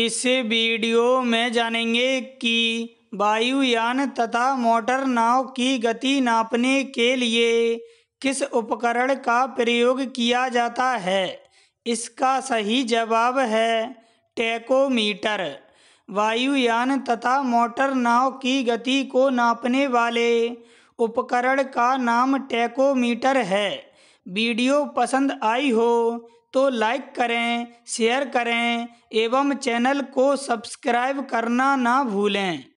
इस वीडियो में जानेंगे कि वायुयान तथा मोटर नाव की गति नापने के लिए किस उपकरण का प्रयोग किया जाता है इसका सही जवाब है टेकोमीटर वायुयान तथा मोटर नाव की गति को नापने वाले उपकरण का नाम टेकोमीटर है वीडियो पसंद आई हो तो लाइक करें शेयर करें एवं चैनल को सब्सक्राइब करना ना भूलें